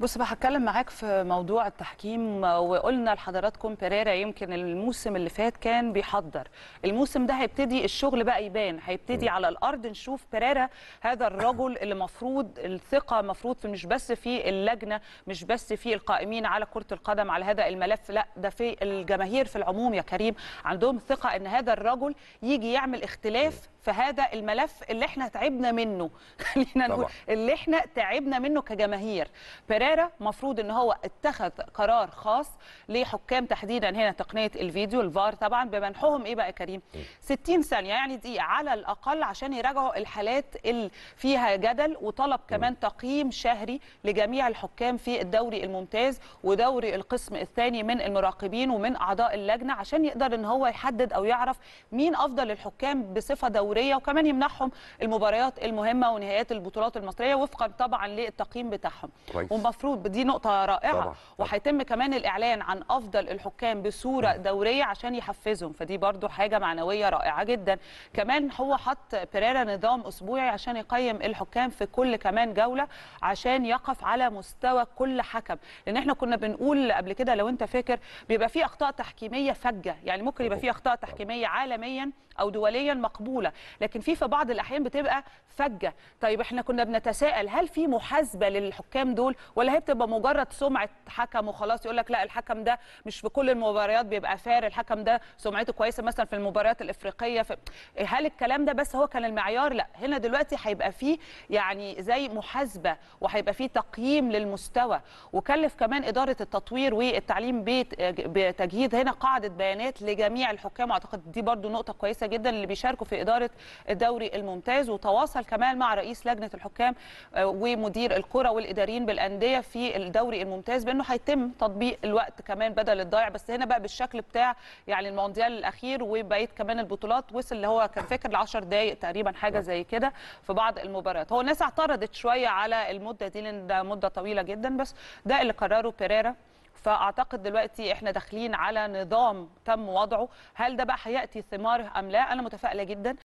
بص بقى هتكلم معاك في موضوع التحكيم وقلنا لحضراتكم بيريرا يمكن الموسم اللي فات كان بيحضر الموسم ده هيبتدي الشغل بقى يبان هيبتدي على الارض نشوف بيريرا هذا الرجل اللي مفروض الثقه مفروض في مش بس في اللجنه مش بس في القائمين على كره القدم على هذا الملف لا ده في الجماهير في العموم يا كريم عندهم ثقه ان هذا الرجل يجي يعمل اختلاف في هذا الملف اللي احنا تعبنا منه خلينا نقول اللي احنا تعبنا منه كجماهير بيريرا الاداره مفروض ان هو اتخذ قرار خاص لحكام تحديدا هنا تقنيه الفيديو الفار طبعا بمنحهم ايه بقى يا كريم 60 ثانيه يعني دقيقه على الاقل عشان يراجعوا الحالات اللي فيها جدل وطلب كمان تقييم شهري لجميع الحكام في الدوري الممتاز ودوري القسم الثاني من المراقبين ومن اعضاء اللجنه عشان يقدر ان هو يحدد او يعرف مين افضل الحكام بصفه دوريه وكمان يمنحهم المباريات المهمه ونهايات البطولات المصريه وفقا طبعا للتقييم بتاعهم ومفروض المفروض دي نقطه رائعه طبعا. وهيتم كمان الاعلان عن افضل الحكام بصوره دوريه عشان يحفزهم فدي برضو حاجه معنويه رائعه جدا كمان هو حط بيريرا نظام اسبوعي عشان يقيم الحكام في كل كمان جوله عشان يقف على مستوى كل حكم لان احنا كنا بنقول قبل كده لو انت فاكر بيبقى في اخطاء تحكيميه فجه يعني ممكن يبقى في اخطاء تحكيميه عالميا او دوليا مقبوله لكن في في بعض الاحيان بتبقى فجه طيب احنا كنا بنتساءل هل في محاسبه للحكام دول ولا هي بتبقى مجرد سمعه حكم وخلاص يقول لك لا الحكم ده مش في كل المباريات بيبقى فار الحكم ده سمعته كويسه مثلا في المباريات الافريقيه في هل الكلام ده بس هو كان المعيار لا هنا دلوقتي هيبقى فيه يعني زي محاسبه وهيبقى فيه تقييم للمستوى وكلف كمان اداره التطوير والتعليم بتجهيز هنا قاعده بيانات لجميع الحكام واعتقد دي برده نقطه كويسه جدا اللي بيشاركوا في اداره الدوري الممتاز وتواصل كمان مع رئيس لجنه الحكام آه، ومدير الكره والاداريين بالانديه الانديه في الدوري الممتاز بانه هيتم تطبيق الوقت كمان بدل الضايع بس هنا بقى بالشكل بتاع يعني المونديال الاخير وبقيه كمان البطولات وصل اللي هو كان فاكر ل 10 دقائق تقريبا حاجه نعم. زي كده في بعض المباريات هو الناس اعترضت شويه على المده دي لان ده مده طويله جدا بس ده اللي قرره بيريرا فاعتقد دلوقتي احنا داخلين على نظام تم وضعه هل ده بقى هياتي ثماره ام لا انا متفائله جدا